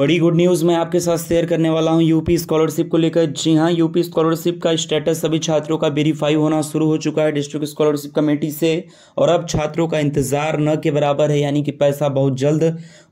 बड़ी good news मैं आपके साथ शेयर करने वाला हूं यूपी स्कॉलरशिप को लेकर जी हां यूपी स्कॉलरशिप का स्टेटस सभी छात्रों का वेरीफाई होना शुरू हो चुका है डिस्ट्रिक्ट स्कॉलरशिप कमेटी से और अब छात्रों का इंतजार न के बराबर है यानी कि पैसा बहुत जल्द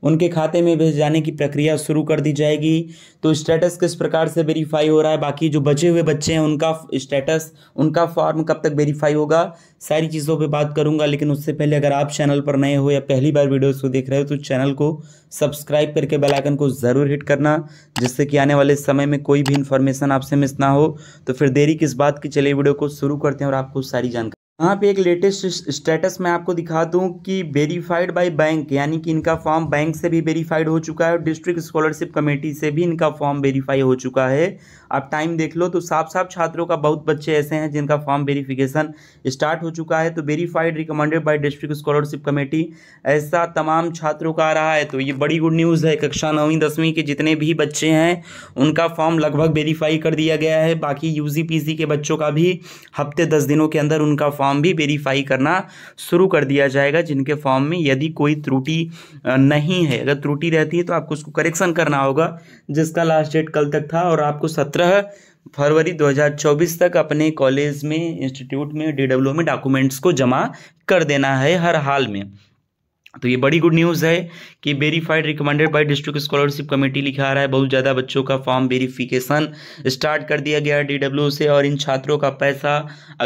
उनके खाते में भेज जाने की प्रक्रिया शुरू कर दी जाएगी तो स्टेटस किस प्रकार से वेरीफाई हो रहा है बाकी जो बचे हुए बच्चे हैं उनका स्टेटस उनका फॉर्म कब तक वेरीफाई होगा सारी चीज़ों पर बात करूंगा लेकिन उससे पहले अगर आप चैनल पर नए हो या पहली बार वीडियोज़ को देख रहे हो तो चैनल को सब्सक्राइब करके बेलाइकन को ज़रूर हिट करना जिससे कि आने वाले समय में कोई भी इन्फॉर्मेशन आपसे मिस ना हो तो फिर देरी किस बात की चले वीडियो को शुरू करते हैं और आपको सारी जानकारी यहाँ पे एक लेटेस्ट स्टेटस मैं आपको दिखा दूँ कि वेरीफाइड बाय बैंक यानी कि इनका फॉर्म बैंक से भी वेरीफाइड हो चुका है और डिस्ट्रिक्ट स्कॉलरशिप कमेटी से भी इनका फॉर्म वेरीफाई हो चुका है आप टाइम देख लो तो साफ साफ छात्रों का बहुत बच्चे ऐसे हैं जिनका फॉर्म वेरीफिकेशन स्टार्ट हो चुका है तो verified recommended by district scholarship committee ऐसा तमाम छात्रों का आ रहा है तो ये बड़ी गुड न्यूज़ है कक्षा नौवीं दसवीं के जितने भी बच्चे हैं उनका फॉर्म लगभग वेरीफाई कर दिया गया है बाकी यू के बच्चों का भी हफ्ते दस दिनों के अंदर उनका फॉर्म फॉर्म भी वेरीफाई करना शुरू कर दिया जाएगा जिनके फॉर्म में यदि कोई त्रुटि नहीं है अगर त्रुटि रहती है तो आपको उसको करेक्शन करना होगा जिसका लास्ट डेट कल तक था और आपको सत्रह फरवरी 2024 तक अपने कॉलेज में इंस्टीट्यूट में डी में डॉक्यूमेंट्स को जमा कर देना है हर हाल में तो ये बड़ी गुड न्यूज़ है कि verified recommended by district scholarship committee लिखा आ रहा है बहुत ज़्यादा बच्चों का फॉर्म वेरिफिकेशन स्टार्ट कर दिया गया है डीडब्ल्यू से और इन छात्रों का पैसा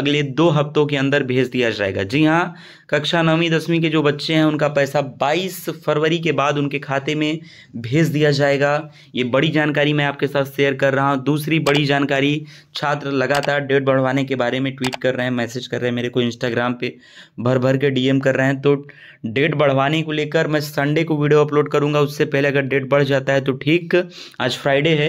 अगले दो हफ्तों के अंदर भेज दिया जाएगा जी हाँ कक्षा नौवीं दसवीं के जो बच्चे हैं उनका पैसा 22 फरवरी के बाद उनके खाते में भेज दिया जाएगा ये बड़ी जानकारी मैं आपके साथ शेयर कर रहा हूँ दूसरी बड़ी जानकारी छात्र लगातार डेट बढ़वाने के बारे में ट्वीट कर रहे हैं मैसेज कर रहे हैं मेरे को इंस्टाग्राम पर भर भर के डी कर रहे हैं तो डेट बढ़वाने को लेकर मैं संडे को वीडियो अपलोड करूँगा उससे पहले अगर डेट बढ़ जाता है तो ठीक आज फ्राइडे है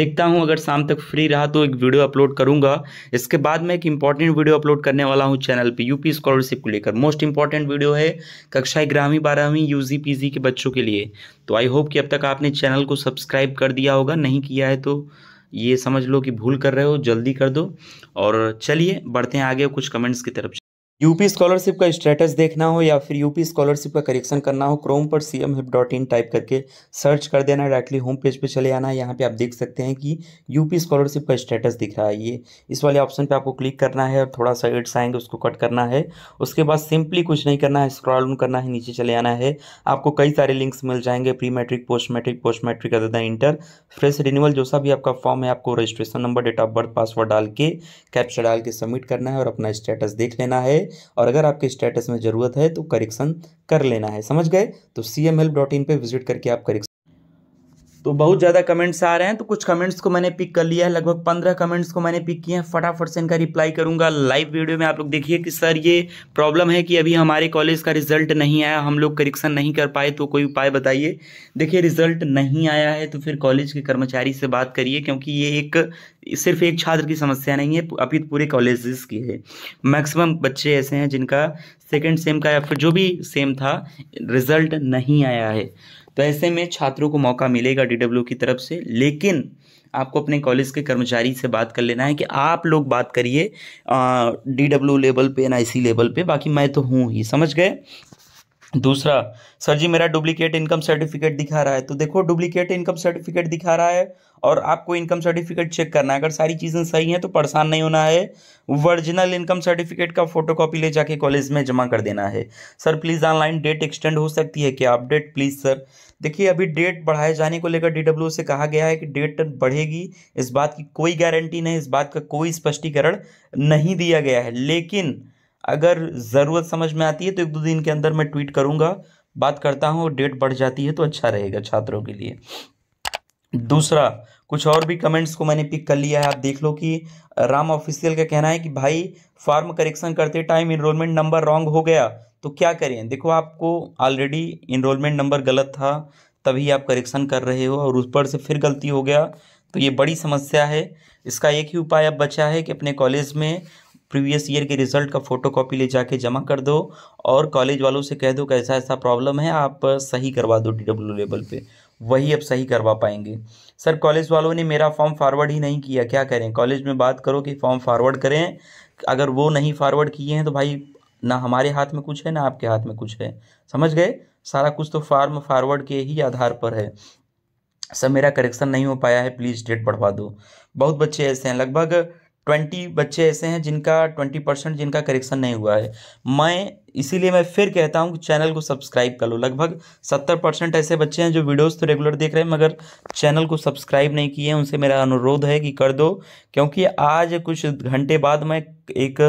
देखता हूँ अगर शाम तक फ्री रहा तो एक वीडियो अपलोड करूँगा इसके बाद मैं एक इंपॉर्टेंट वीडियो अपलोड करने वाला हूँ चैनल पर यूपी स्कॉलरशिप को लेकर मोस्ट मोस्ट इंपॉर्टेंट वीडियो है कक्षा ग्यारहवीं बारहवीं यू जी के बच्चों के लिए तो आई होप कि अब तक आपने चैनल को सब्सक्राइब कर दिया होगा नहीं किया है तो ये समझ लो कि भूल कर रहे हो जल्दी कर दो और चलिए बढ़ते हैं आगे कुछ कमेंट्स की तरफ यूपी स्कॉलरशिप का स्टेटस देखना हो या फिर यूपी स्कॉलरशिप का करेक्शन करना हो क्रोम पर C M dot in type करके सर्च कर देना डायरेक्टली होम पेज पे चले आना यहाँ पे आप देख सकते हैं कि यूपी स्कॉलरशिप का स्टेटस दिख रहा है ये इस वाले ऑप्शन पे आपको क्लिक करना है और थोड़ा सा एड्स आएंगे उसको कट करना है उसके बाद सिंपली कुछ नहीं करना है स्क्रॉल करना है नीचे चले आना है आपको कई सारे लिंक्स मिल जाएंगे pre matric post matric post matric other than inter fresh renewal जो सा भी आपका फॉर्म है आपको registration number date of birth password डाल के कैप्चर डाल के सबमिट करना है और अपना स्टेटस देख लेना है और अगर आपके स्टेटस में ज़रूरत है तो करेक्शन कर लेना है समझ गए तो C M L dot in पर विजिट करके आप करेक्शन तो बहुत ज़्यादा कमेंट्स आ रहे हैं तो कुछ कमेंट्स को मैंने पिक कर लिया है लगभग पंद्रह कमेंट्स को मैंने पिक किए हैं फटाफट से इनका रिप्लाई करूंगा लाइव वीडियो में आप लोग देखिए कि सर ये प्रॉब्लम है कि अभी हमारे कॉलेज का रिजल्ट नहीं आया हम लोग करेक्शन नहीं कर पाए तो कोई उपाय बताइए देखिए रिजल्ट नहीं आया है तो फिर कॉलेज के कर्मचारी से बात करिए क्योंकि ये एक सिर्फ एक छात्र की समस्या नहीं है अभी तो पूरे कॉलेजेस की है मैक्सिमम बच्चे ऐसे हैं जिनका सेकेंड सेम का या फिर जो भी सेम था रिजल्ट नहीं आया है तो ऐसे में छात्रों को मौका मिलेगा डी की तरफ से लेकिन आपको अपने कॉलेज के कर्मचारी से बात कर लेना है कि आप लोग बात करिए डी डब्ल्यू लेवल पे एन लेवल पे बाकी मैं तो हूँ ही समझ गए दूसरा सर जी मेरा डुप्लीकेट इनकम सर्टिफिकेट दिखा रहा है तो देखो डुप्लीकेट इनकम सर्टिफिकेट दिखा रहा है और आपको इनकम सर्टिफिकेट चेक करना है अगर सारी चीज़ें सही हैं तो परेशान नहीं होना है वर्जिनल इनकम सर्टिफिकेट का फोटोकॉपी ले जाके कॉलेज में जमा कर देना है sir please online date extend हो सकती है क्या अपडेट प्लीज़ सर देखिए अभी डेट बढ़ाए जाने को लेकर डी से कहा गया है कि डेट बढ़ेगी इस बात की कोई गारंटी नहीं इस बात का कोई स्पष्टीकरण नहीं दिया गया है लेकिन अगर ज़रूरत समझ में आती है तो एक दो दिन के अंदर मैं ट्वीट करूँगा बात करता हूँ और डेट बढ़ जाती है तो अच्छा रहेगा छात्रों के लिए दूसरा कुछ और भी कमेंट्स को मैंने पिक कर लिया है आप देख लो कि राम ऑफिशियल का कहना है कि भाई फॉर्म करेक्शन करते टाइम इनरोलमेंट नंबर रॉन्ग हो गया तो क्या करें देखो आपको ऑलरेडी इनरोलमेंट नंबर गलत था तभी आप करेक्शन कर रहे हो और उस पर से फिर गलती हो गया तो ये बड़ी समस्या है इसका एक ही उपाय अब बचा है कि अपने कॉलेज में प्रीवियस ईयर के रिजल्ट का फ़ोटोकॉपी ले जाके जमा कर दो और कॉलेज वालों से कह दो कि ऐसा ऐसा प्रॉब्लम है आप सही करवा दो डी डब्ल्यू लेवल पे वही अब सही करवा पाएंगे सर कॉलेज वालों ने मेरा फॉर्म फारवर्ड ही नहीं किया क्या करें कॉलेज में बात करो कि फॉर्म फारवर्ड करें अगर वो नहीं फारवर्ड किए हैं तो भाई ना हमारे हाथ में कुछ है ना आपके हाथ में कुछ है समझ गए सारा कुछ तो फार्म फारवर्ड के ही आधार पर है सर मेरा करेक्शन नहीं हो पाया है प्लीज़ डेट बढ़वा दो बहुत बच्चे ऐसे हैं लगभग ट्वेंटी बच्चे ऐसे हैं जिनका ट्वेंटी परसेंट जिनका करेक्शन नहीं हुआ है मैं इसीलिए मैं फिर कहता हूँ कि चैनल को सब्सक्राइब कर लो लगभग सत्तर परसेंट ऐसे बच्चे हैं जो वीडियोस तो रेगुलर देख रहे हैं मगर चैनल को सब्सक्राइब नहीं किए हैं उनसे मेरा अनुरोध है कि कर दो क्योंकि आज कुछ घंटे बाद मैं एक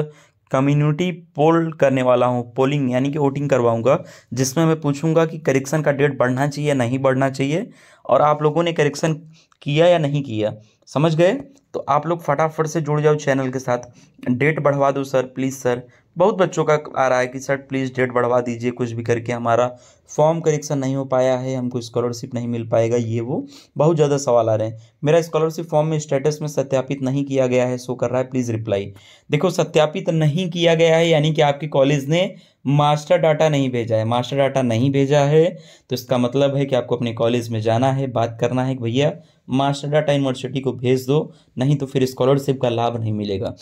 कम्युनिटी पोल करने वाला हूँ पोलिंग यानी कि वोटिंग करवाऊँगा जिसमें मैं पूछूंगा कि करेक्शन का डेट बढ़ना चाहिए नहीं बढ़ना चाहिए और आप लोगों ने करेक्शन किया या नहीं किया समझ गए तो आप लोग फटाफट से जुड़ जाओ चैनल के साथ डेट बढ़वा दो सर प्लीज़ सर बहुत बच्चों का आ रहा है कि सर प्लीज़ डेट बढ़वा दीजिए कुछ भी करके हमारा फॉर्म करेक्शन नहीं हो पाया है हमको स्कॉलरशिप नहीं मिल पाएगा ये वो बहुत ज़्यादा सवाल आ रहे हैं मेरा स्कॉलरशिप फॉर्म में स्टेटस में सत्यापित नहीं किया गया है सो कर रहा है प्लीज़ रिप्लाई देखो सत्यापित नहीं किया गया है यानी कि आपके कॉलेज ने मास्टर डाटा नहीं भेजा है मास्टर डाटा नहीं भेजा है तो इसका मतलब है कि आपको अपने कॉलेज में जाना है बात करना है भैया मास्टर डाटा यूनिवर्सिटी को भेज दो नहीं तो फिर स्कॉलरशिप का लाभ नहीं मिलेगा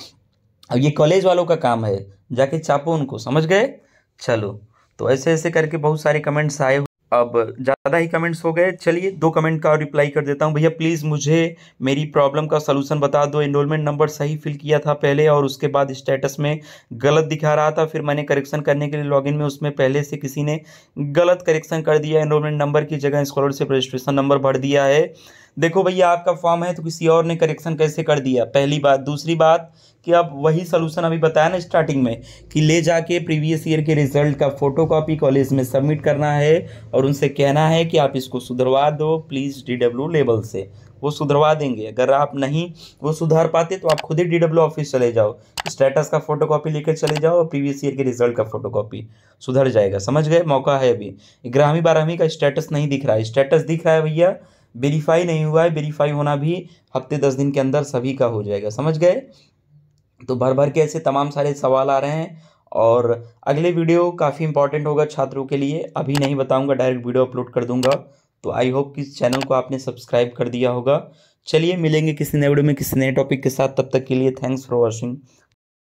अब ये कॉलेज वालों का काम है जाके चापो उनको समझ गए चलो तो ऐसे ऐसे करके बहुत सारे कमेंट्स आए अब ज़्यादा ही कमेंट्स हो गए चलिए दो कमेंट का रिप्लाई कर देता हूँ भैया प्लीज़ मुझे मेरी प्रॉब्लम का सलूशन बता दो इनरोलमेंट नंबर सही फिल किया था पहले और उसके बाद स्टेटस में गलत दिखा रहा था फिर मैंने करेक्शन करने के लिए लॉगिन में उसमें पहले से किसी ने गलत करेक्शन कर दिया इनरोलमेंट नंबर की जगह स्कॉलरशिप रजिस्ट्रेशन नंबर भर दिया है देखो भैया आपका फॉर्म है तो किसी और ने करेक्शन कैसे कर दिया पहली बात दूसरी बात कि आप वही सोल्यूशन अभी बताया ना स्टार्टिंग में कि ले जाके प्रीवियस ईयर के रिजल्ट का फोटो कॉपी कॉलेज में सबमिट करना है और उनसे कहना है कि आप इसको सुधरवा दो प्लीज़ डी डब्ल्यू लेवल से वो सुधरवा देंगे अगर आप नहीं वो सुधार पाते तो आप खुद ही डी डब्ल्यू ऑफिस चले जाओ स्टेटस का फोटो कॉपी लेकर चले जाओ और प्रीवियस ईयर के रिजल्ट का फोटो कॉपी सुधर जाएगा समझ गए मौका है अभी ग्राहवीं बारहवीं का स्टेटस नहीं दिख रहा है स्टेटस दिख रहा है भैया वेरीफाई नहीं हुआ है वेरीफाई होना भी हफ्ते दस दिन के अंदर सभी का हो जाएगा समझ गए तो भर भर के ऐसे तमाम सारे सवाल आ रहे हैं और अगले वीडियो काफ़ी इंपॉर्टेंट होगा छात्रों के लिए अभी नहीं बताऊंगा डायरेक्ट वीडियो अपलोड कर दूंगा तो आई होप कि इस चैनल को आपने सब्सक्राइब कर दिया होगा चलिए मिलेंगे किसी नए वीडियो में किसी नए टॉपिक के साथ तब तक के लिए थैंक्स फॉर वॉचिंग